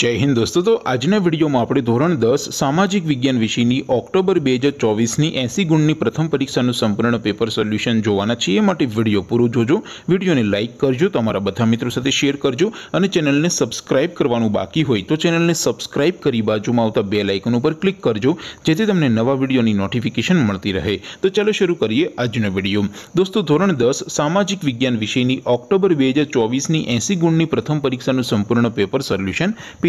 જય હિન્દ દોસ્તો આજના વિડીયોમાં આપણે ધોરણ દસ સામાજિક વિજ્ઞાન વિષયની ઓક્ટોબર બે હજાર ચોવીસની એંસી ગુણની પ્રથમ પરીક્ષાનું સંપૂર્ણ પેપર સોલ્યુશન જોવાના છીએ એ માટે વિડીયો પૂરો જોજો વિડીયોને લાઇક કરજો તમારા બધા મિત્રો સાથે શેર કરજો અને ચેનલને સબસ્ક્રાઇબ કરવાનું બાકી હોય તો ચેનલને સબસ્ક્રાઇબ કરી બાજુમાં આવતા બે લાઇકન ઉપર ક્લિક કરજો જેથી તમને નવા વિડીયોની નોટિફિકેશન મળતી રહે તો ચાલો શરૂ કરીએ આજનો વિડીયો દોસ્તો ધોરણ દસ સામાજિક વિજ્ઞાન વિષયની ઓક્ટોબર બે હજાર ચોવીસની એંસી ગુણની પ્રથમ પરીક્ષાનું સંપૂર્ણ પેપર સોલ્યુશન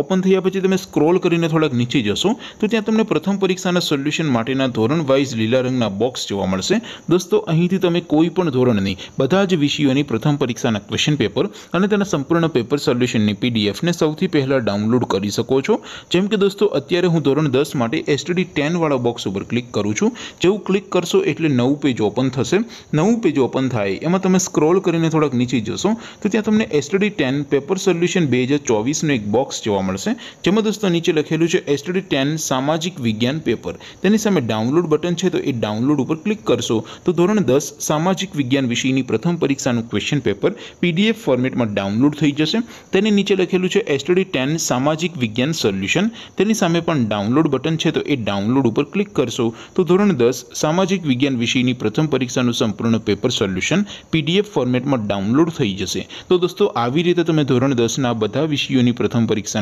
ઓપન થઈયા પછી તમે સ્ક્રોલ કરીને થોડક નીચે જશો તો ત્યાં તમને પ્રથમ પરીક્ષાના સોલ્યુશન માટેના ધોરણ વાઇઝ લીલા રંગના બોક્સ જોવા મળશે દોસ્તો અહીંથી તમે કોઈ પણ ધોરણની બધા જ વિષયોની પ્રથમ પરીક્ષાના ક્વેશ્ચન પેપર અને તેના સંપૂર્ણ પેપર સોલ્યુશનની પીડીએફ ને સૌથી પહેલા ડાઉનલોડ કરી શકો છો જેમ કે દોસ્તો અત્યારે હું ધોરણ 10 માટે STD 10 વાળો બોક્સ ઉપર ક્લિક કરું છું જેવું ક્લિક કરશો એટલે નવું પેજ ઓપન થશે નવું પેજ ઓપન થાય એમાં તમે સ્ક્રોલ કરીને થોડક નીચે જશો તો ત્યાં તમને STD 10 પેપર સોલ્યુશન 2024 નો એક બોક્સ હોવા મળશે જેમ મિત્રો નીચે લખેલું છે STD 10 સામાજિક વિજ્ઞાન પેપર તેની સામે ડાઉનલોડ બટન છે તો એ ડાઉનલોડ ઉપર ક્લિક કરશો તો ધોરણ 10 સામાજિક વિજ્ઞાન વિષયની પ્રથમ પરીક્ષાનું ક્વેશ્ચન પેપર PDF ફોર્મેટમાં ડાઉનલોડ થઈ જશે તેની નીચે લખેલું છે STD 10 સામાજિક વિજ્ઞાન સોલ્યુશન તેની સામે પણ ડાઉનલોડ બટન છે તો એ ડાઉનલોડ ઉપર ક્લિક કરશો તો ધોરણ 10 સામાજિક વિજ્ઞાન વિષયની પ્રથમ પરીક્ષાનું સંપૂર્ણ પેપર સોલ્યુશન PDF ફોર્મેટમાં ડાઉનલોડ થઈ જશે તો દોસ્તો આવી રીતે તમે ધોરણ 10 ના બધા વિષયોની પ્રથમ પરીક્ષા